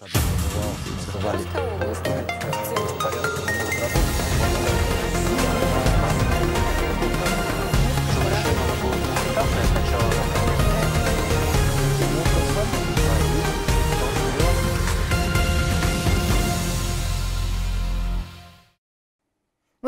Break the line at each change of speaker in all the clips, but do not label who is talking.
Zabrali.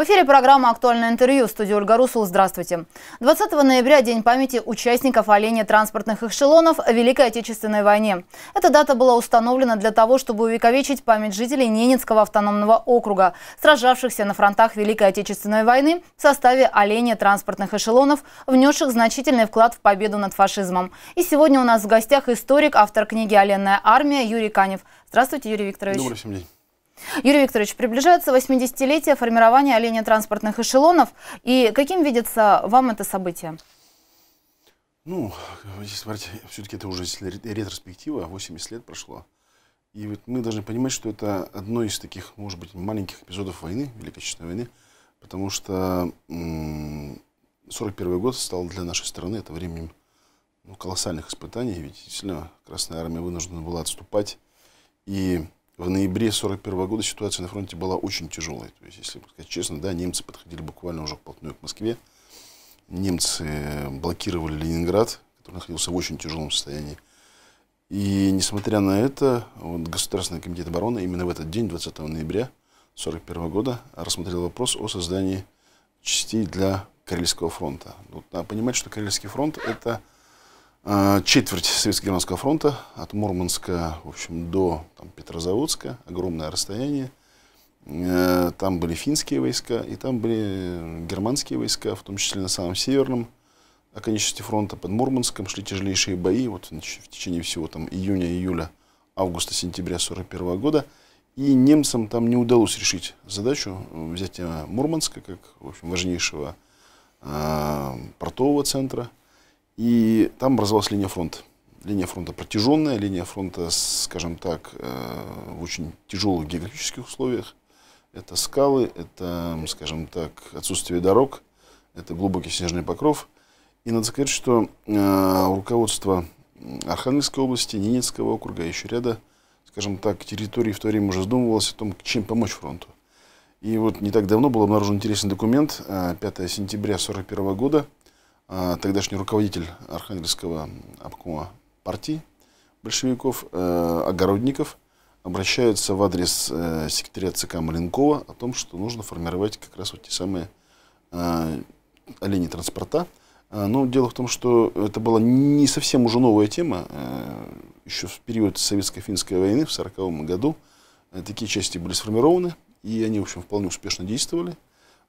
В эфире программа «Актуальное интервью» в студии Ольга Русул. Здравствуйте. 20 ноября – День памяти участников оленей транспортных эшелонов в Великой Отечественной войне. Эта дата была установлена для того, чтобы увековечить память жителей Ненецкого автономного округа, сражавшихся на фронтах Великой Отечественной войны в составе оленей транспортных эшелонов, внесших значительный вклад в победу над фашизмом. И сегодня у нас в гостях историк, автор книги «Оленная армия» Юрий Канев. Здравствуйте, Юрий Викторович. Добрый день. Юрий Викторович, приближается 80-летие формирования оленя транспортных эшелонов. И каким видится вам это событие?
Ну, если смотреть, все-таки это уже ретроспектива, 80 лет прошло. И вот мы должны понимать, что это одно из таких, может быть, маленьких эпизодов войны, Великой Отечественной войны, потому что 41 год стал для нашей страны это временем ну, колоссальных испытаний, ведь действительно Красная Армия вынуждена была отступать, и в ноябре 1941 года ситуация на фронте была очень тяжелой. То есть, если сказать честно, да, немцы подходили буквально уже вплотную к Москве. Немцы блокировали Ленинград, который находился в очень тяжелом состоянии. И несмотря на это, вот Государственный комитет обороны именно в этот день, 20 ноября 1941 года, рассмотрел вопрос о создании частей для Карельского фронта. Тут надо понимать, что Карельский фронт – это а, четверть Советско-Германского фронта, от Мурманска, в общем, до там, Петрозаводска, огромное расстояние. Э, там были финские войска, и там были германские войска, в том числе на самом северном оконечности фронта под Мурманском шли тяжелейшие бои вот, в течение всего там, июня, июля, августа, сентября 1941 года. И немцам там не удалось решить задачу э, взятия Мурманска как в общем, важнейшего э, портового центра – и там образовалась линия фронта. Линия фронта протяженная, линия фронта, скажем так, э, в очень тяжелых географических условиях. Это скалы, это, скажем так, отсутствие дорог, это глубокий снежный покров. И надо сказать, что э, руководство Архангельской области, Ненецкого округа, еще ряда, скажем так, территорий в то время уже задумывалось о том, чем помочь фронту. И вот не так давно был обнаружен интересный документ 5 э, сентября 1941 года – а, тогдашний руководитель Архангельского обкома партии большевиков, э, огородников, обращается в адрес э, секретаря ЦК Маленкова о том, что нужно формировать как раз вот те самые олени э, транспорта. А, но дело в том, что это была не совсем уже новая тема. Еще в период Советско-финской войны в 1940 году такие части были сформированы, и они, в общем, вполне успешно действовали.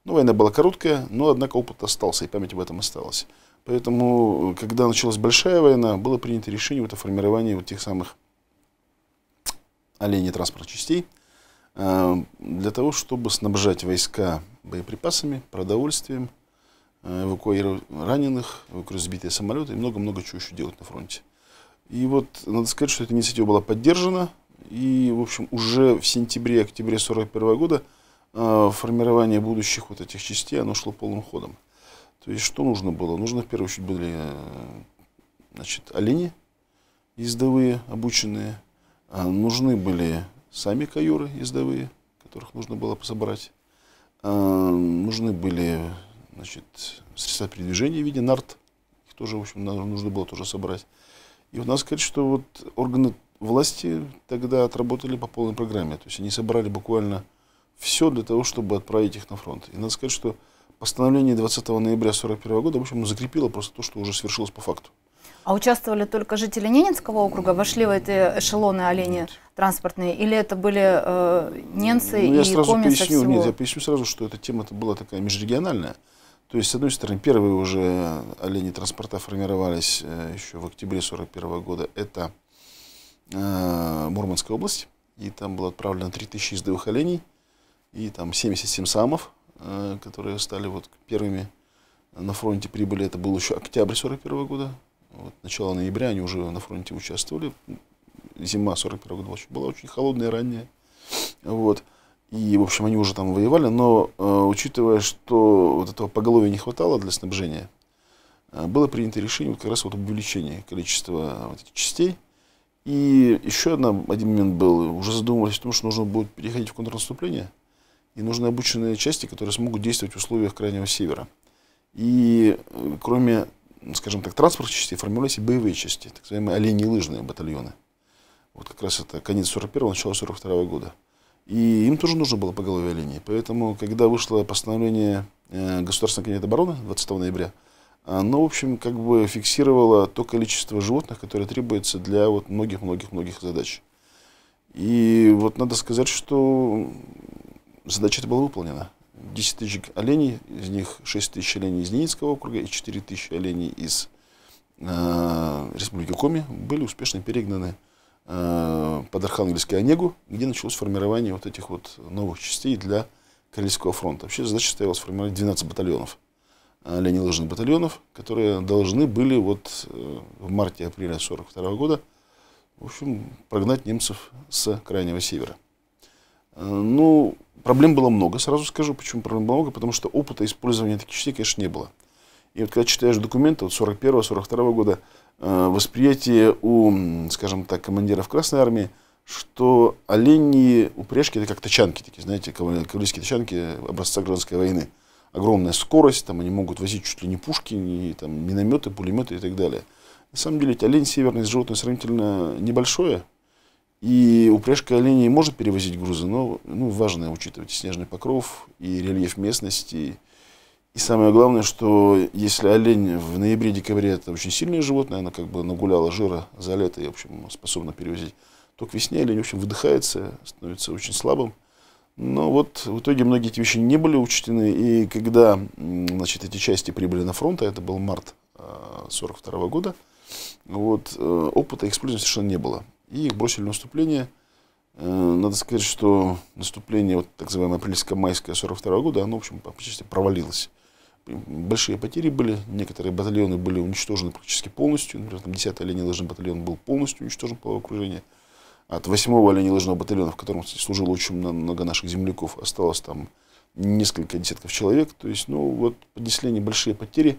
Ну, война была короткая, но, однако, опыт остался, и память об этом осталась. Поэтому, э, когда началась большая война, было принято решение вот о формировании вот тех самых оленей транспортных частей, э, для того, чтобы снабжать войска боеприпасами, продовольствием, э, эвакуировать раненых, эвакуировать сбитые самолеты и много-много чего еще делать на фронте. И вот надо сказать, что эта инициатива была поддержана, и, в общем, уже в сентябре-октябре 1941 года Э, формирование будущих вот этих частей, оно шло полным ходом. То есть что нужно было? Нужно в первую очередь были э, значит, олени ездовые, обученные. А нужны были сами каюры ездовые, которых нужно было собрать. А, нужны были значит, средства передвижения в виде нарт. Их тоже, в общем, нужно было тоже собрать. И у нас сказать, что вот органы власти тогда отработали по полной программе. То есть они собрали буквально все для того, чтобы отправить их на фронт. И надо сказать, что постановление 20 ноября 1941 года, в общем, закрепило просто то, что уже свершилось по
факту. А участвовали только жители Ненецкого округа? Вошли в эти эшелоны олени нет. транспортные? Или это были э, немцы ну, и я сразу поясню, всего? Нет, я
поясню сразу, что эта тема -то была такая межрегиональная. То есть, с одной стороны, первые уже олени транспорта формировались э, еще в октябре 1941 года. Это э, Мурманская область. И там было отправлено 3000 ездовых оленей и там 77 самов, э, которые стали вот первыми на фронте прибыли. Это был еще октябрь 41 года. Вот, начало ноября они уже на фронте участвовали. Зима 41 года очень, была очень холодная, ранняя. Вот. И, в общем, они уже там воевали, но э, учитывая, что вот этого поголовья не хватало для снабжения, э, было принято решение вот как раз вот об количества вот этих частей. И еще одна, один момент был, уже задумывались о том, что нужно будет переходить в контрнаступление – и нужны обученные части, которые смогут действовать в условиях Крайнего Севера. И э, кроме, скажем так, транспортных частей, формировались и боевые части, так называемые оленьи лыжные батальоны. Вот как раз это конец 41-го, начало 42 -го года. И им тоже нужно было по голове оленей. Поэтому, когда вышло постановление э, Государственного кабинета обороны 20 ноября, оно, в общем, как бы фиксировало то количество животных, которое требуется для вот многих-многих-многих задач. И вот надо сказать, что задача эта была выполнена. 10 тысяч оленей, из них 6 тысяч оленей из Ненецкого округа и 4 тысячи оленей из э, Республики Коми были успешно перегнаны э, под Архангельский Онегу, где началось формирование вот этих вот новых частей для Карельского фронта. Вообще задача стояла сформировать 12 батальонов, оленей-лыжных батальонов, которые должны были вот э, в марте-апреле 1942 -го года в общем, прогнать немцев с Крайнего Севера. Э, ну, Проблем было много, сразу скажу, почему проблем было много, потому что опыта использования таких частей, конечно, не было. И вот когда читаешь документы вот 41-42 года, э, восприятие у, скажем так, командиров Красной Армии, что оленьи упряжки, это как тачанки такие, знаете, кавалерийские тачанки образца гражданской войны. Огромная скорость, там они могут возить чуть ли не пушки, не там, минометы, пулеметы и так далее. На самом деле, олень северный с животное сравнительно небольшое, и упряжка оленей может перевозить грузы, но ну, важно учитывать снежный покров и рельеф местности. И самое главное, что если олень в ноябре-декабре это очень сильное животное, она как бы нагуляла жира за лето и, в общем, способна перевозить, то к весне олень, в общем, выдыхается, становится очень слабым. Но вот в итоге многие эти вещи не были учтены. И когда значит, эти части прибыли на фронт, а это был март 1942 а, -го года, вот, э, опыта их использования совершенно не было и их бросили на наступление. Э, надо сказать, что наступление, вот так называемое апрельско-майское 42 года, оно, в общем, по части провалилось. Большие потери были, некоторые батальоны были уничтожены практически полностью. Например, там 10-й оленелыжный батальон был полностью уничтожен по окружению. От 8-го оленелыжного батальона, в котором кстати, служило очень много наших земляков, осталось там несколько десятков человек. То есть, ну, вот понесли небольшие потери.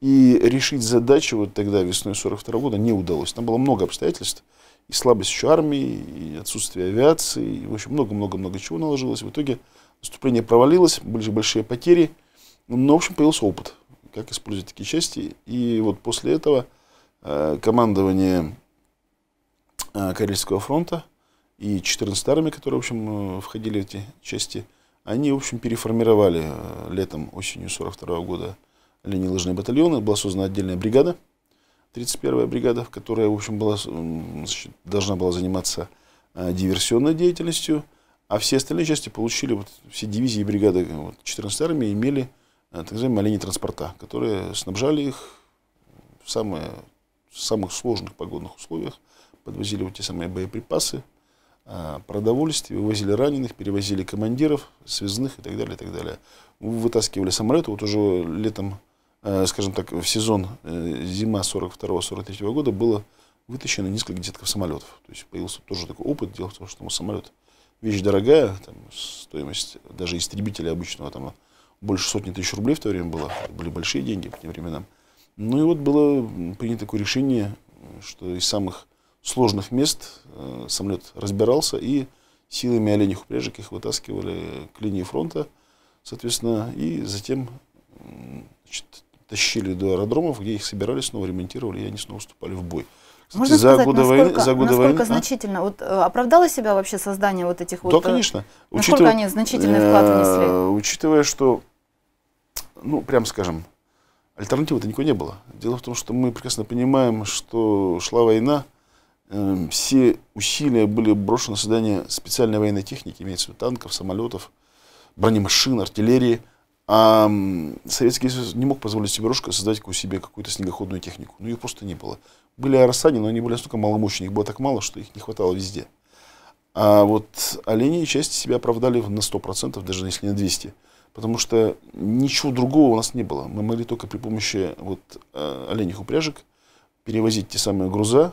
И решить задачу вот тогда, весной 42 года, не удалось. Там было много обстоятельств и слабость еще армии, и отсутствие авиации, и, в общем, много-много-много чего наложилось. В итоге наступление провалилось, были же большие потери, но, в общем, появился опыт, как использовать такие части. И вот после этого э, командование э, Карельского фронта и 14 армии, которые, в общем, э, входили в эти части, они, в общем, переформировали э, летом, осенью 42 -го года линии лыжные батальоны. Была создана отдельная бригада – 31-я бригада, которая, в общем, была, значит, должна была заниматься э, диверсионной деятельностью, а все остальные части получили, вот, все дивизии и бригады э, вот, 14-й армии имели э, так называемые олени транспорта, которые снабжали их в, самые, в самых сложных погодных условиях, подвозили вот те самые боеприпасы, продовольствие, вывозили раненых, перевозили командиров, связных и так далее, и так далее. Вытаскивали самолеты, вот уже летом Э, скажем так, в сезон э, зима 42-43 года было вытащено несколько десятков самолетов. То есть появился тоже такой опыт. Дело в том, что ну, самолет вещь дорогая, там, стоимость даже истребителя обычного там больше сотни тысяч рублей в то время было, были большие деньги по тем временам. Ну и вот было принято такое решение, что из самых сложных мест э, самолет разбирался и силами оленьих упряжек их вытаскивали к линии фронта, соответственно, и затем значит, тащили до аэродромов, где их собирали, снова ремонтировали, и они снова вступали в бой. Можно за сказать, годы насколько, войны, за годы насколько войны, а?
значительно а? вот, э, оправдало себя вообще создание вот этих да, вот... Да, э, конечно. Насколько учитывая, они значительный э, вклад внесли?
Учитывая, что, ну, прям скажем, альтернативы-то никакой не было. Дело в том, что мы прекрасно понимаем, что шла война, э, все усилия были брошены на создание специальной военной техники, имеется в виду танков, самолетов, бронемашин, артиллерии – а Советский Союз не мог позволить себе рожка создать у себе какую-то снегоходную технику. Ну, ее просто не было. Были аэросани, но они были настолько маломощные, их было так мало, что их не хватало везде. А вот олени часть себя оправдали на 100%, даже если не на 200%. Потому что ничего другого у нас не было. Мы могли только при помощи вот, э, оленьих упряжек перевозить те самые груза.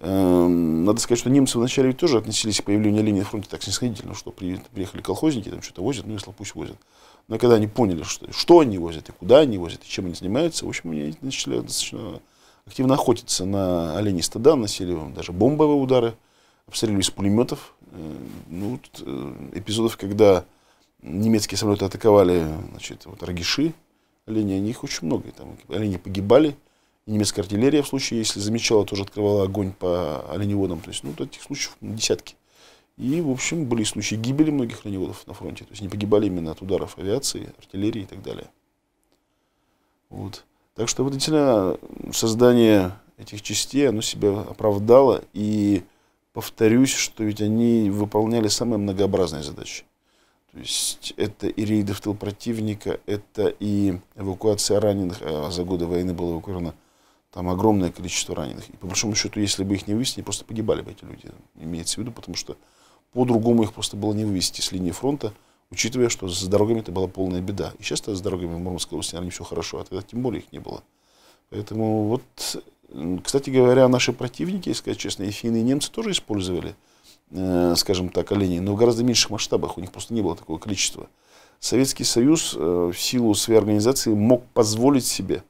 Эм, надо сказать, что немцы вначале ведь тоже относились к появлению оленей на фронте так снисходительно, что приехали колхозники, там что-то возят, ну и пусть возят. Но когда они поняли, что, что они возят и куда они возят, и чем они занимаются, в общем, они начали достаточно активно охотиться на оленей стада, носили даже бомбовые удары, обстреливали из пулеметов. Э, ну, тут э, эпизодов, когда немецкие самолеты атаковали значит, вот олени, оленей, них очень много. Там олени погибали, и немецкая артиллерия в случае, если замечала, тоже открывала огонь по оленеводам. То есть, ну, таких случаев десятки. И, в общем, были случаи гибели многих раненых на фронте. То есть не погибали именно от ударов авиации, артиллерии и так далее. Вот. Так что вот действительно создание этих частей, оно себя оправдало. И повторюсь, что ведь они выполняли самые многообразные задачи. То есть это и рейды в тыл противника, это и эвакуация раненых. А за годы войны было эвакуировано там огромное количество раненых. И по большому счету, если бы их не выяснили, просто погибали бы эти люди. Имеется в виду, потому что по-другому их просто было не вывести с линии фронта, учитывая, что с дорогами это была полная беда. И сейчас с дорогами в Мурманской области, наверное, все хорошо, а тогда тем более их не было. Поэтому вот, кстати говоря, наши противники, если сказать честно, и финны, и немцы тоже использовали, э, скажем так, оленей, но в гораздо меньших масштабах, у них просто не было такого количества. Советский Союз э, в силу своей организации мог позволить себе,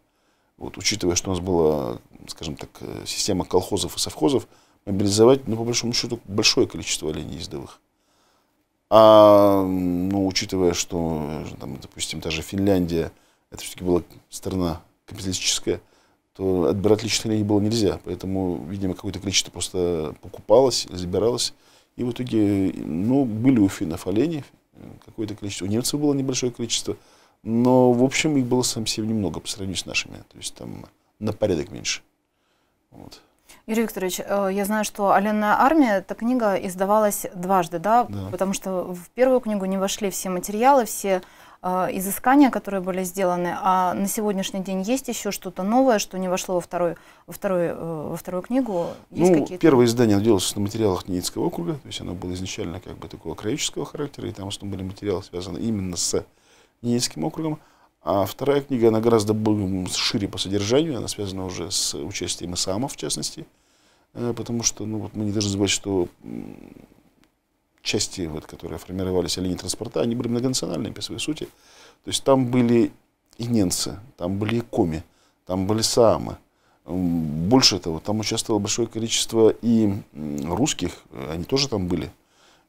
вот, учитывая, что у нас была, скажем так, э, система колхозов и совхозов, мобилизовать, ну, по большому счету, большое количество оленей ездовых. А, ну, учитывая, что, там, допустим, даже Финляндия, это все-таки была страна капиталистическая, то отбирать личных оленей было нельзя. Поэтому, видимо, какое-то количество просто покупалось, забиралось. И в итоге, ну, были у финнов олени, какое-то количество. У немцев было небольшое количество, но, в общем, их было совсем немного по сравнению с нашими. То есть там на порядок меньше.
Вот. Юрий Викторович, э, я знаю, что «Оленная армия» эта книга издавалась дважды, да? да? Потому что в первую книгу не вошли все материалы, все э, изыскания, которые были сделаны, а на сегодняшний день есть еще что-то новое, что не вошло во вторую, во вторую, э, во вторую книгу? Есть ну, первое
издание делалось на материалах Ницкого округа, то есть оно было изначально как бы такого краеведческого характера, и там в основном были материалы, связаны именно с Ницким округом. А вторая книга, она гораздо шире по содержанию, она связана уже с участием Исама, в частности, э, потому что ну, вот мы не должны забывать, что части, вот, которые формировались о линии транспорта, они были многонациональными по своей сути. То есть там были и ненцы, там были и коми, там были саамы. Больше того, там участвовало большое количество и русских, э, они тоже там были.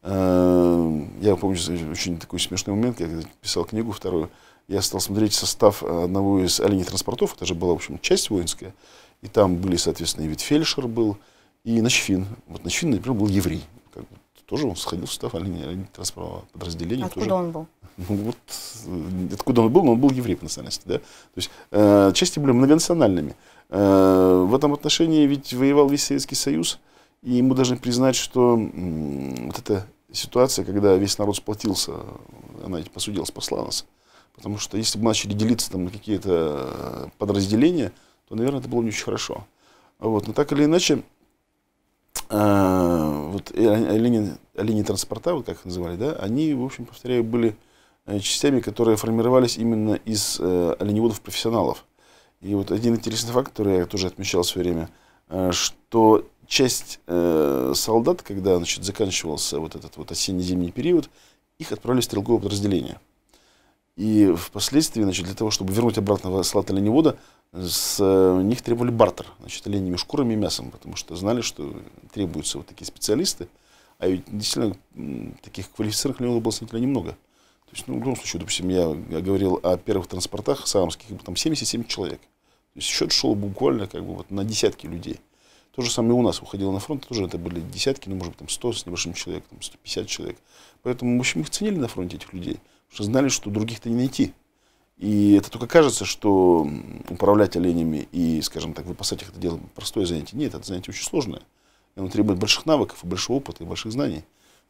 Э, я помню очень такой смешной момент, когда писал книгу вторую, я стал смотреть состав э, одного из оленей-транспортов, это же была, в общем, часть воинская, и там были, соответственно, и Витфельшер был, и Ночфин. Вот Ночфин, например, был еврей. Как бы, тоже он сходил в состав оленей-транспортного подразделения. Откуда тоже. он был? Ну, вот, э, откуда он был, но он был еврей по национальности. Да? То есть э, части были многонациональными. Э, в этом отношении ведь воевал весь Советский Союз, и ему должны признать, что э, вот эта ситуация, когда весь народ сплотился, она ведь по сути дела спасла нас. Потому что если бы мы начали делиться там, на какие-то э, подразделения, то, наверное, это было не очень хорошо. Вот. Но так или иначе, э, вот, линии, линии транспорта, вот как их называли, да, они, в общем, повторяю, были э, частями, которые формировались именно из э, оленеводов-профессионалов. И вот один интересный факт, который я тоже отмечал в свое время, э, что часть э, солдат, когда значит, заканчивался вот этот вот осенне-зимний период, их отправили в стрелковое подразделение – и впоследствии, значит, для того, чтобы вернуть обратно слад оленевода, с э, них требовали бартер, значит, оленями шкурами и мясом, потому что знали, что требуются вот такие специалисты, а ведь действительно таких квалифицированных оленеводов было сравнительно немного. То есть, ну, в любом случае, допустим, я говорил о первых транспортах саамских, там 77 человек. То есть счет шел буквально как бы вот на десятки людей. То же самое у нас уходило на фронт, тоже это были десятки, ну, может быть, там 100 с небольшим человеком, 150 человек. Поэтому, в общем, их ценили на фронте, этих людей что знали, что других-то не найти. И это только кажется, что управлять оленями и, скажем так, выпасать их это дело простое занятие. Нет, это занятие очень сложное. И оно требует больших навыков, и большого опыта, и больших знаний.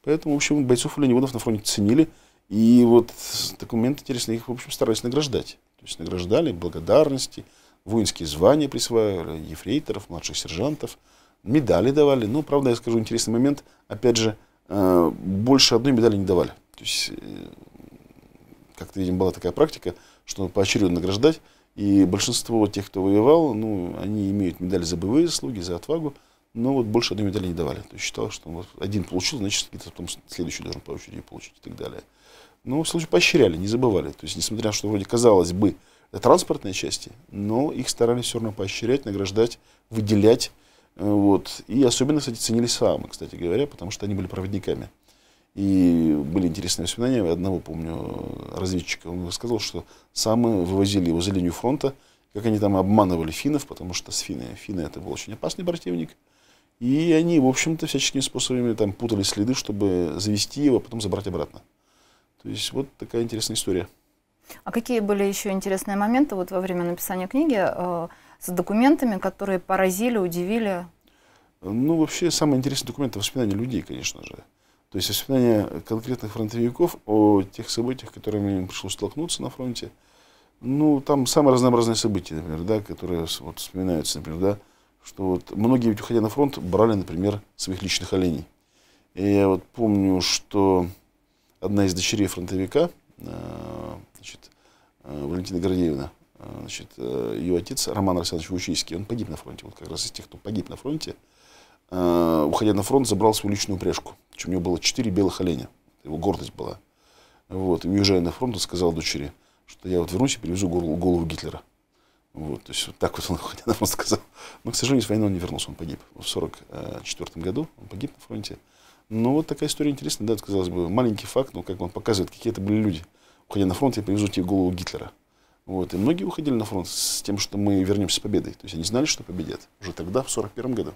Поэтому, в общем, бойцов оленеводов на фронте ценили. И вот такой момент интересный, их, в общем, старались награждать. То есть награждали благодарности, воинские звания присваивали, ефрейторов, младших сержантов, медали давали. Но, правда, я скажу интересный момент, опять же, э, больше одной медали не давали. То есть э, как-то, видимо, была такая практика, что поочередно награждать. И большинство тех, кто воевал, ну, они имеют медали за боевые заслуги, за отвагу, но вот больше одной медали не давали. То есть считалось, что вот один получил, значит, где-то потом следующий должен по очереди получить и так далее. Но в случае поощряли, не забывали. То есть, несмотря на то, что вроде казалось бы, это транспортные части, но их старались все равно поощрять, награждать, выделять. Э, вот. И особенно, кстати, ценили самы, кстати говоря, потому что они были проводниками. И были интересные воспоминания. Одного, помню, э, разведчика, он рассказал, что самые вывозили его за линию фронта, как они там обманывали финнов, потому что с финны, финны это был очень опасный противник. И они, в общем-то, всяческими способами там путали следы, чтобы завести его, а потом забрать обратно. То есть вот такая интересная история.
А какие были еще интересные моменты вот во время написания книги э, с документами, которые поразили, удивили?
Ну, вообще, самый интересный документ – это воспоминания людей, конечно же. То есть воспоминания конкретных фронтовиков о тех событиях, которыми им пришлось столкнуться на фронте. Ну, там самые разнообразные события, например, да, которые вот, вспоминаются, например, да, что вот многие, ведь, уходя на фронт, брали, например, своих личных оленей. И я вот помню, что одна из дочерей фронтовика, э, значит, э, Валентина Гордеевна, э, значит, ее отец Роман Александрович Вучийский, он погиб на фронте, вот как раз из тех, кто погиб на фронте, Э, уходя на фронт, забрал свою личную упряжку. У него было четыре белых оленя. Его гордость была. Вот. И уезжая на фронт, он сказал дочери, что я вот вернусь и привезу голову, голову Гитлера. Вот, то есть вот так вот он, уходя на фронт, сказал. Но, к сожалению, с войны он не вернулся, он погиб. В 1944 году он погиб на фронте. Но ну, вот такая история интересная, да, это, казалось бы, маленький факт, но как он показывает, какие это были люди. Уходя на фронт, я привезу тебе голову Гитлера. Вот. И многие уходили на фронт с тем, что мы вернемся с победой. То есть они знали, что победят уже тогда, в 1941 году.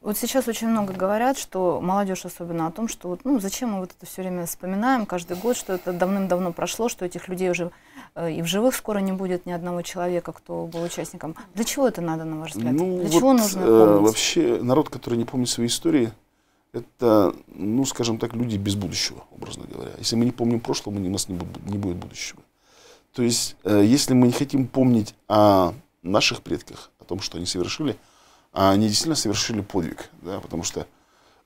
Вот сейчас очень много говорят, что молодежь особенно о том, что вот, ну, зачем мы вот это все время вспоминаем каждый год, что это давным-давно прошло, что этих людей уже э, и в живых скоро не будет ни одного человека, кто был участником. Для чего это надо, на ваш взгляд? Ну, Для вот, чего нужно э, помнить? Э,
вообще народ, который не помнит своей истории, это, ну, скажем так, люди без будущего, образно говоря. Если мы не помним прошлого, у нас не будет, не будет будущего. То есть, э, если мы не хотим помнить о наших предках, о том, что они совершили – а они действительно совершили подвиг, да, потому что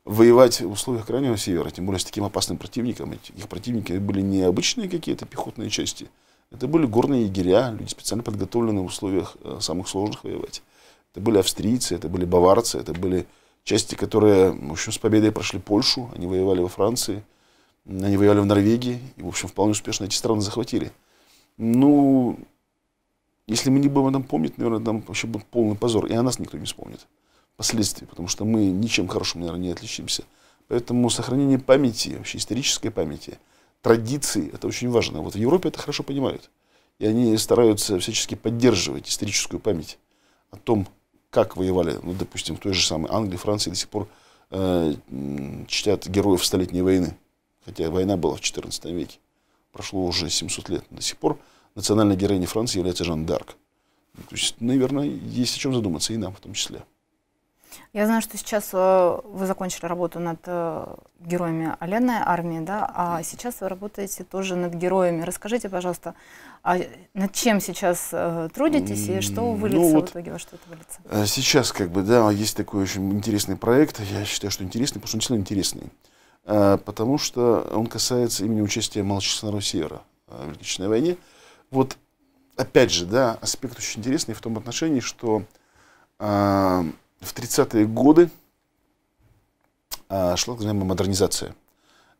воевать в условиях Крайнего Севера, тем более с таким опасным противником, их противники были не обычные какие-то пехотные части, это были горные егеря, люди специально подготовленные в условиях э, самых сложных воевать. Это были австрийцы, это были баварцы, это были части, которые, в общем, с победой прошли Польшу, они воевали во Франции, они воевали в Норвегии, и, в общем, вполне успешно эти страны захватили. Ну, если мы не будем об этом помнить, наверное, там вообще будет полный позор. И о нас никто не вспомнит впоследствии, потому что мы ничем хорошим, наверное, не отличимся. Поэтому сохранение памяти, вообще исторической памяти, традиций, это очень важно. Вот в Европе это хорошо понимают. И они стараются всячески поддерживать историческую память о том, как воевали, ну, допустим, в той же самой Англии, Франции до сих пор э, чтят героев Столетней войны. Хотя война была в XIV веке. Прошло уже 700 лет. но До сих пор национальной героиней Франции является Жан Д'Арк. Ну, то есть, наверное, есть о чем задуматься и нам в том числе.
Я знаю, что сейчас э, вы закончили работу над э, героями Оленной армии, да, а сейчас вы работаете тоже над героями. Расскажите, пожалуйста, а над чем сейчас э, трудитесь и что вылится ну, вот в итоге, во что это
вылится? Сейчас, как бы, да, есть такой очень интересный проект. Я считаю, что интересный, потому что он сильно интересный. Потому что он касается именно участия малочисленного севера в Великочной войне. Вот опять же, да, аспект очень интересный в том отношении, что э, в 30-е годы э, шла так называемая модернизация.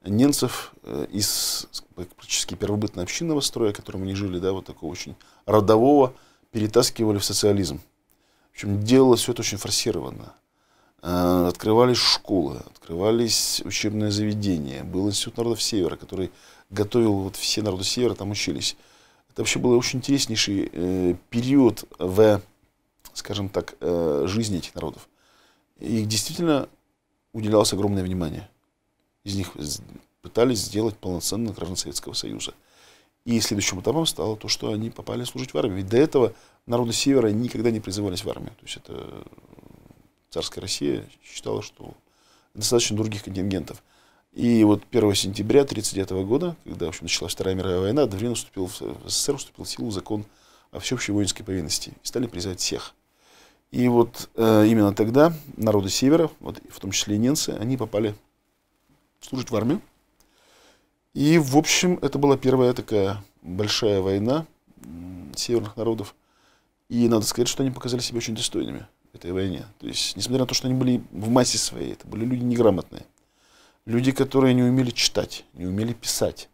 Немцев э, из практически первобытного общинного строя, в котором они жили, да, вот такого очень родового, перетаскивали в социализм. Причем делалось все это очень форсированно. Э, открывались школы, открывались учебные заведения. Был Институт народов Севера, который готовил вот все народы Севера, там учились. Это вообще был очень интереснейший э, период в, скажем так, э, жизни этих народов. Их действительно уделялось огромное внимание. Из них пытались сделать полноценных граждан Советского Союза. И следующим этапом стало то, что они попали служить в армию. Ведь до этого народы Севера никогда не призывались в армию. То есть это э, царская Россия считала, что достаточно других контингентов. И вот 1 сентября 1939 года, когда в общем, началась Вторая мировая война, одновременно вступил в СССР вступил в силу закон о всеобщей воинской повинности. И стали призывать всех. И вот э, именно тогда народы Севера, вот, в том числе и немцы, они попали служить в армию. И, в общем, это была первая такая большая война северных народов. И надо сказать, что они показали себя очень достойными этой войне. То есть, несмотря на то, что они были в массе своей, это были люди неграмотные люди, которые не умели читать, не умели писать,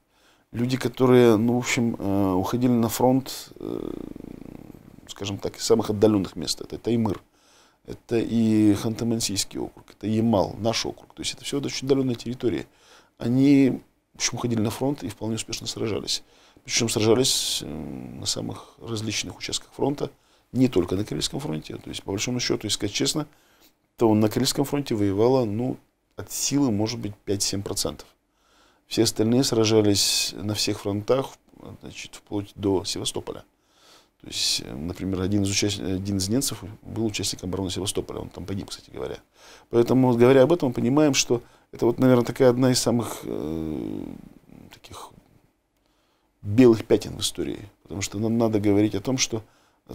люди, которые, ну, в общем, э, уходили на фронт, э, скажем так, из самых отдаленных мест. Это Таймыр, это и Ханты-Мансийский округ, это Ямал, наш округ. То есть это все очень отдаленные территории. Они, в общем, уходили на фронт и вполне успешно сражались. Причем сражались э, на самых различных участках фронта, не только на Корейском фронте. То есть, по большому счету, если сказать честно, то на Корейском фронте воевало, ну, от силы, может быть, 5-7%. Все остальные сражались на всех фронтах, значит, вплоть до Севастополя. То есть, э, например, один из, участ... один из немцев был участником обороны Севастополя, он там погиб, кстати говоря. Поэтому, говоря об этом, мы понимаем, что это, вот, наверное, такая одна из самых э, таких белых пятен в истории. Потому что нам надо говорить о том, что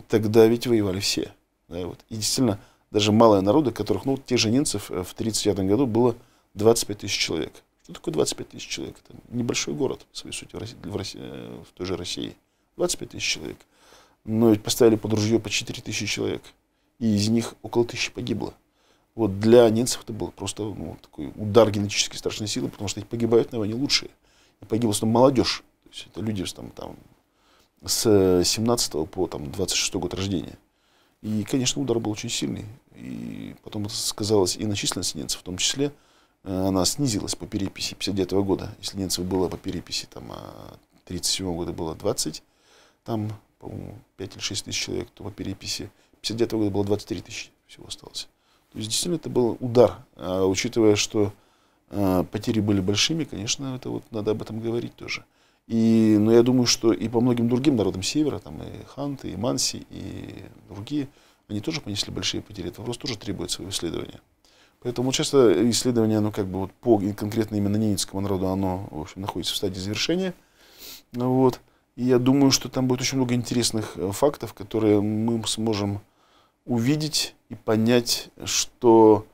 тогда ведь воевали все. Да, вот. И действительно, даже малые народы, которых, ну, тех же немцев э, в 1939 году было 25 тысяч человек. Что такое 25 тысяч человек? Это небольшой город, в своей сути, в, России, в, России, э, в той же России. 25 тысяч человек. Но ведь поставили под ружье по 4 тысячи человек. И из них около тысячи погибло. Вот для немцев это был просто ну, такой удар генетически страшной силы, потому что их погибают на войне лучшие. И погибла там молодежь. То есть это люди там, там, с 17 по там, 26 год рождения. И, конечно, удар был очень сильный. И потом сказалось и на численности немцев в том числе. Э, она снизилась по переписи 59 -го года. Если немцев было по переписи там 37 а, года было 20, там, по-моему, 5 или 6 тысяч человек, то по переписи 59 -го года было 23 тысячи всего осталось. То есть, действительно, это был удар. А, учитывая, что а, потери были большими, конечно, это вот надо об этом говорить тоже. И, но ну, я думаю, что и по многим другим народам Севера, там и ханты, и манси, и другие, они тоже понесли большие потери. Этот вопрос тоже требует своего исследования. Поэтому часто исследование, оно как бы вот по конкретно именно ненецкому народу, оно, в общем, находится в стадии завершения. Ну вот. И я думаю, что там будет очень много интересных э, фактов, которые мы сможем увидеть и понять, что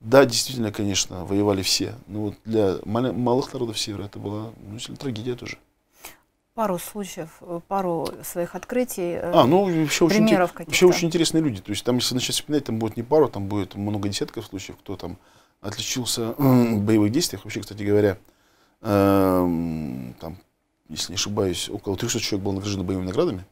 да, действительно, конечно, воевали все. Но ну, вот для малых народов Севера это была ну, трагедия тоже.
Пару случаев, э, пару своих открытий, э, а, ну, вообще примеров очень, Вообще очень
интересные люди. То есть там, если начать вспоминать, там будет не пару, там будет много десятков случаев, кто там отличился э, в боевых действиях. Вообще, кстати говоря, э, там, если не ошибаюсь, около 300 человек было награждено боевыми наградами.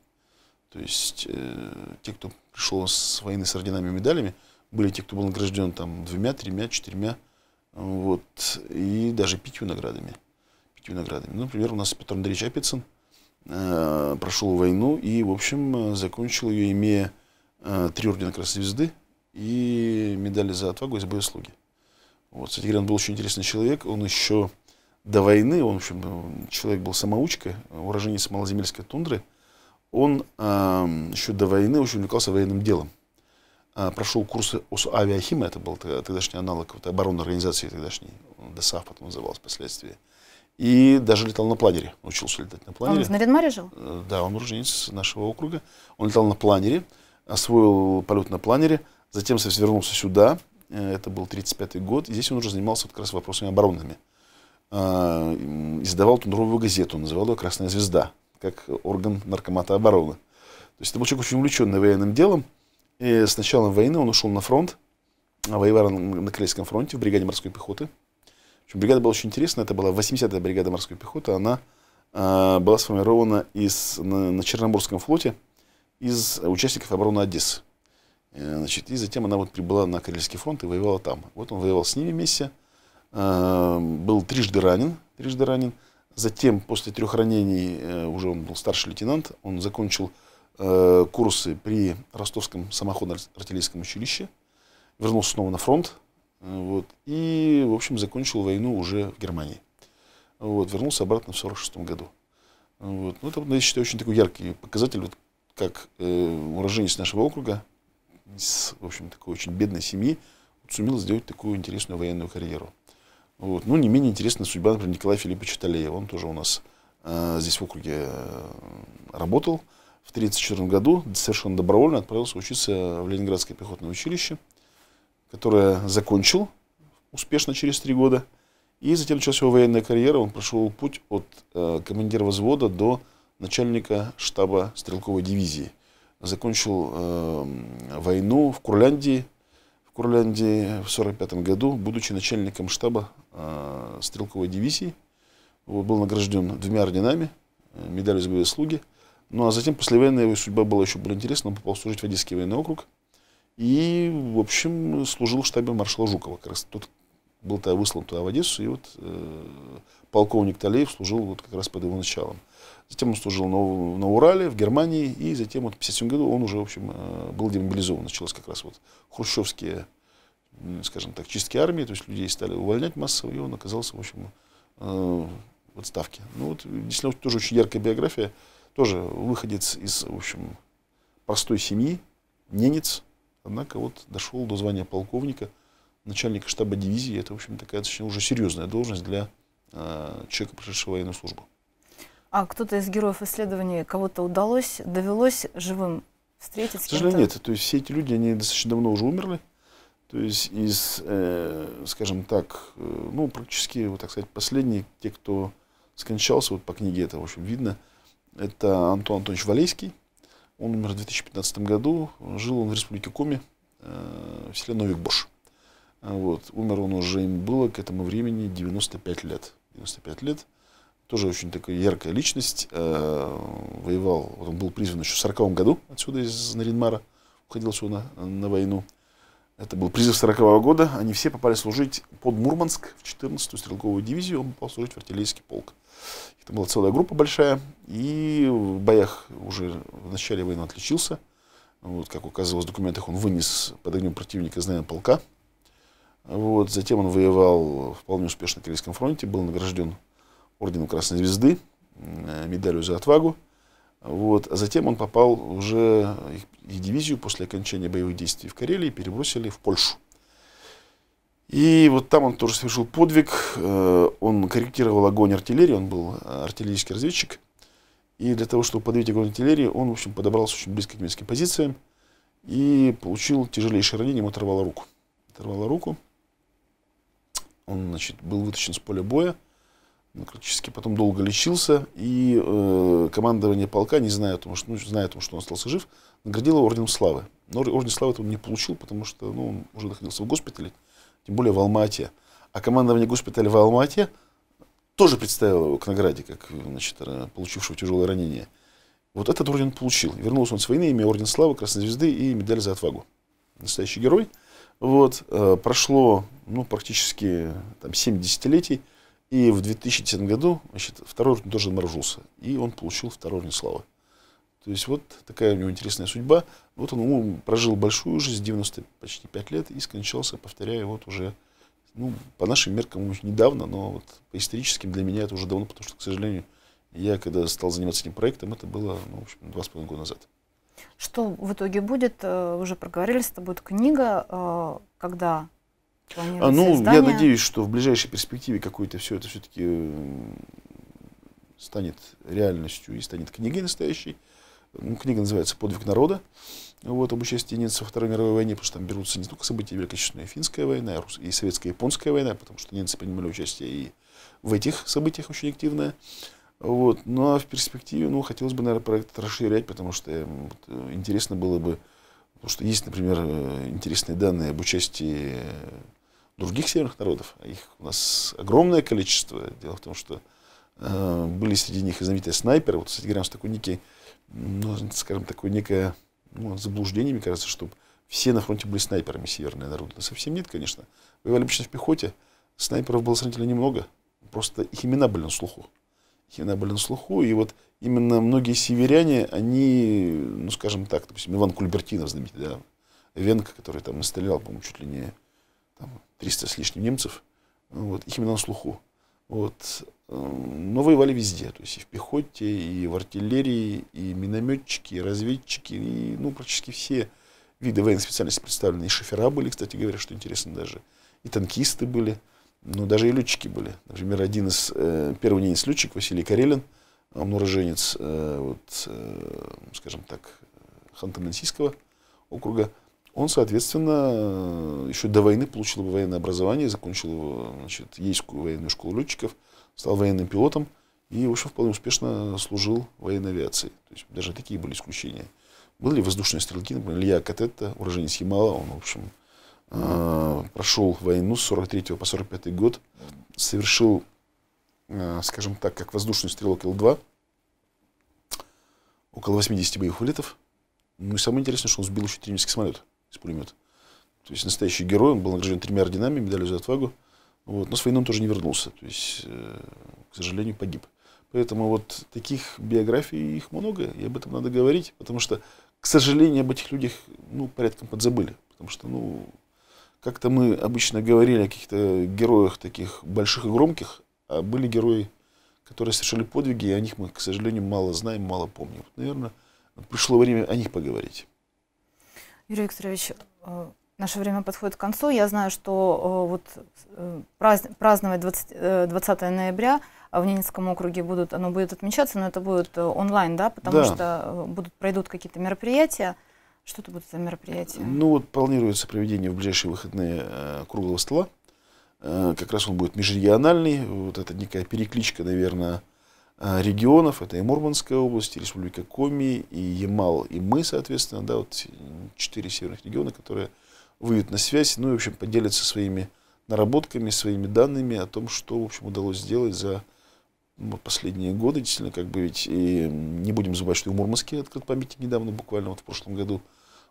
То есть э, те, кто пришел с войны с орденами и медалями, были те, кто был награжден там двумя, тремя, четырьмя, вот, и даже пятью наградами. Пятью наградами. Ну, например, у нас Петр Андреевич Апицын э, прошел войну и, в общем, э, закончил ее, имея э, три ордена Красной Звезды и медали за отвагу и за боеслуги. Вот, кстати говоря, он был очень интересный человек. Он еще до войны, он, в общем, человек был самоучка, уроженец малоземельской тундры. Он э, еще до войны очень увлекался военным делом. А, прошел курсы авиахима, это был тогдашний аналог вот, оборонной организации тогдашней, ДСАФ потом называлась впоследствии. И даже летал на планере, учился летать на планере. Он в Наринмаре жил? Э, да, он уроженец нашего округа. Он летал на планере, освоил полет на планере, затем вернулся сюда, э, это был 35-й год, и здесь он уже занимался вот как раз вопросами оборонными. А, издавал тундровую газету, называл ее «Красная звезда», как орган наркомата обороны. То есть это был человек очень увлеченный военным делом, и с началом войны он ушел на фронт, а воевал на Корейском фронте в бригаде морской пехоты. Общем, бригада была очень интересная, это была 80-я бригада морской пехоты, она э, была сформирована из, на, на Черноморском флоте из участников обороны Одессы. Э, значит, и затем она вот прибыла на Карельский фронт и воевала там. Вот он воевал с ними вместе, э, был трижды ранен, трижды ранен. Затем, после трех ранений, э, уже он был старший лейтенант, он закончил э, курсы при Ростовском самоходно-артиллерийском училище, вернулся снова на фронт, э, вот, и, в общем, закончил войну уже в Германии. Вот, вернулся обратно в 1946 году. Вот. Ну, это, я считаю, очень такой яркий показатель, вот, как э, уроженец нашего округа, из, в общем, такой очень бедной семьи, вот, сумел сделать такую интересную военную карьеру. Вот. Ну, не менее интересна судьба, например, Николая Филипповича Талеева. Он тоже у нас э, здесь в округе э, работал в 1934 году совершенно добровольно отправился учиться в Ленинградское пехотное училище, которое закончил успешно через три года. И затем началась его военная карьера. Он прошел путь от э, командира взвода до начальника штаба стрелковой дивизии. Закончил э, войну в Курляндии. В Курляндии в 1945 году, будучи начальником штаба э, стрелковой дивизии, вот, был награжден двумя орденами, э, медалью за боевые слуги – ну а затем после войны его судьба была еще более интересна. Он попал служить в Одесский военный округ. И, в общем, служил в штабе маршала Жукова. Как раз тот был тогда выслан туда в Одессу. И вот э, полковник Талеев служил вот как раз под его началом. Затем он служил на, на Урале, в Германии. И затем вот в 1957 году он уже, в общем, э, был демобилизован. Началось как раз вот хрущевские, скажем так, чистки армии. То есть людей стали увольнять массово. И он оказался, в общем, э, в отставке. Ну вот, действительно, тоже очень яркая биография тоже выходец из, в общем, простой семьи, ненец, однако вот дошел до звания полковника, начальника штаба дивизии. Это, в общем, такая достаточно уже серьезная должность для э, человека, прошедшего военную службу.
А кто-то из героев исследования, кого-то удалось, довелось живым встретить? К сожалению, нет.
То есть все эти люди, они достаточно давно уже умерли. То есть из, э, скажем так, э, ну, практически, вот так сказать, последние, те, кто скончался, вот по книге это, в общем, видно, это Антон Антонович Валейский. Он умер в 2015 году. Жил он в республике Коми, э, в селе Новик э, Вот. Умер он уже, им было к этому времени 95 лет. 95 лет. Тоже очень такая яркая личность. Э, воевал, он был призван еще в 40 году отсюда из Наринмара. Уходил сюда на, на войну. Это был призыв 40 -го года. Они все попали служить под Мурманск в 14-ю стрелковую дивизию. Он попал служить в артиллерийский полк. Это была целая группа большая. И в боях уже в начале войны отличился. Вот, как указывалось в документах, он вынес под огнем противника знамя полка. Вот, затем он воевал вполне успешно на Корейском фронте, был награжден орденом Красной Звезды, э, медалью за отвагу. Вот. А затем он попал уже в дивизию после окончания боевых действий в Карелии, перебросили в Польшу. И вот там он тоже совершил подвиг, э, он корректировал огонь артиллерии, он был э, артиллерийский разведчик. И для того, чтобы подавить огонь артиллерии, он, в общем, подобрался очень близко к немецким позициям и получил тяжелейшее ранение, ему оторвало руку. Оторвало руку, он, значит, был вытащен с поля боя, практически потом долго лечился, и э, командование полка, не зная о том, что, ну, зная о том, что он остался жив, наградило орденом славы. Но орден славы он не получил, потому что ну, он уже находился в госпитале, тем более в Алмате. А командование госпиталя в Алмате тоже представило его к награде, как значит, э, получившего тяжелое ранение. Вот этот орден получил. Вернулся он с войны, имя орден славы, Красной звезды и медаль за отвагу. Настоящий герой. Вот, э, прошло ну, практически там, 7 десятилетий, и в 2010 году, значит, второй уровень тоже заморожился, И он получил второй уровень славы. То есть вот такая у него интересная судьба. Вот он прожил большую жизнь, 90 почти 5 лет, и скончался, повторяю, вот уже, ну, по нашим меркам, недавно, но вот по историческим для меня это уже давно, потому что, к сожалению, я когда стал заниматься этим проектом, это было, ну, в общем, два с половиной года назад.
Что в итоге будет? Э, уже проговорились, это будет книга, э, когда а ну, издание. я надеюсь,
что в ближайшей перспективе какое-то все это все-таки э, станет реальностью и станет книгой настоящей. Ну, книга называется «Подвиг народа». Вот, об участии немцев во Второй мировой войне, потому что там берутся не только события Великой Отечественной финская война, и советско-японская война, потому что немцы принимали участие и в этих событиях очень активно. Вот. Ну, а в перспективе, ну, хотелось бы, наверное, проект расширять, потому что вот, э, интересно было бы, потому что есть, например, э, интересные данные об участии других северных народов. Их у нас огромное количество. Дело в том, что э, были среди них и знаменитые снайперы. Вот, кстати говоря, такой некий, ну, скажем, такое некое ну, заблуждение, мне кажется, что все на фронте были снайперами северные народы. Но совсем нет, конечно. Воевали обычно в пехоте. Снайперов было сравнительно немного. Просто их имена были на слуху. Их имена были на слуху. И вот именно многие северяне, они, ну, скажем так, допустим, Иван Кульбертинов знаменитый, да, Венка, который там стрелял, по-моему, чуть ли не там, 300 с лишним немцев, вот, их именно на слуху. Вот. Эм, но воевали везде, то есть и в пехоте, и в артиллерии, и минометчики, и разведчики, и, ну, практически все виды военной специальности представлены. И шофера были, кстати говоря, что интересно даже, и танкисты были, но ну, даже и летчики были. Например, один из, э, первый немец летчик Василий Карелин, амнуроженец, э, вот, э, скажем так, э, Ханты-Мансийского округа, он, соответственно, еще до войны получил военное образование, закончил значит, Ейскую военную школу летчиков, стал военным пилотом и, в общем, вполне успешно служил в военной авиации. То есть даже такие были исключения. Были воздушные стрелки, например, Илья Катетта, уроженец Химала. он, в общем, э, прошел войну с 43 по 45 год, совершил, э, скажем так, как воздушный стрелок Ил-2, около 80 боевых вылетов. Ну и самое интересное, что он сбил еще тренерский самолет из пулемета. То есть настоящий герой, он был награжден тремя орденами, медалью за отвагу. Вот, но с войны он тоже не вернулся, то есть, э, к сожалению, погиб. Поэтому вот таких биографий их много, и об этом надо говорить, потому что, к сожалению, об этих людях ну, порядком подзабыли. Потому что, ну, как-то мы обычно говорили о каких-то героях таких больших и громких, а были герои, которые совершили подвиги, и о них мы, к сожалению, мало знаем, мало помним. Вот, наверное, пришло время о них поговорить.
Юрий Викторович, э, наше время подходит к концу. Я знаю, что э, вот э, праздновать 20, 20 ноября а в Ненецком округе будут, оно будет отмечаться, но это будет онлайн, да, потому да. что будут, пройдут какие-то мероприятия. Что это будут за мероприятия?
Ну вот планируется проведение в ближайшие выходные круглого стола. Как раз он будет межрегиональный. Вот это некая перекличка, наверное, Э, регионов, это и Мурманская область, и Республика Коми, и Ямал, и мы, соответственно, да, вот четыре северных региона, которые выйдут на связь, ну и, в общем, поделятся своими наработками, своими данными о том, что, в общем, удалось сделать за ну, последние годы, действительно, как бы ведь, и не будем забывать, что и в Мурманске открыт памятник недавно, буквально вот в прошлом году,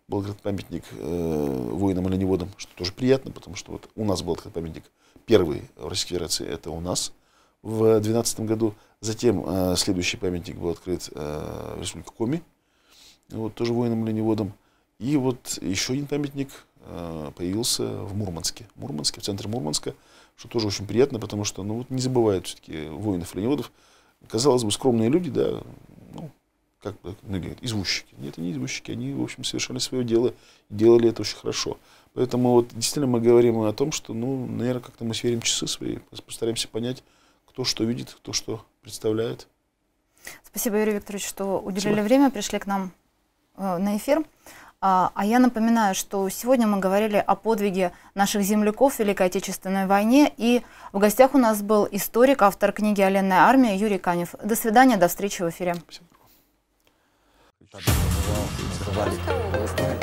был открыт памятник э, воинам-оленеводам, что тоже приятно, потому что вот у нас был открыт памятник первый в Российской Федерации, это у нас, в 2012 году затем э, следующий памятник был открыт э, в Республике Коми, вот, тоже воинам оленеводом И вот еще один памятник э, появился в Мурманске, Мурманске, в центре Мурманска, что тоже очень приятно, потому что ну, вот не забывают все-таки воинов-оленеводов. Казалось бы, скромные люди, да, ну, как многие говорят, извозчики. Нет, они не извозчики, они, в общем, совершали свое дело, делали это очень хорошо. Поэтому вот действительно мы говорим о том, что, ну, наверное, как-то мы сверим часы свои, постараемся понять, то, что видит, то, что представляет.
Спасибо, Юрий Викторович, что уделили Спасибо. время, пришли к нам э, на эфир. А, а я напоминаю, что сегодня мы говорили о подвиге наших земляков в Великой Отечественной войне. И в гостях у нас был историк, автор книги «Оленная армия» Юрий Канев. До свидания, до встречи в эфире. Спасибо.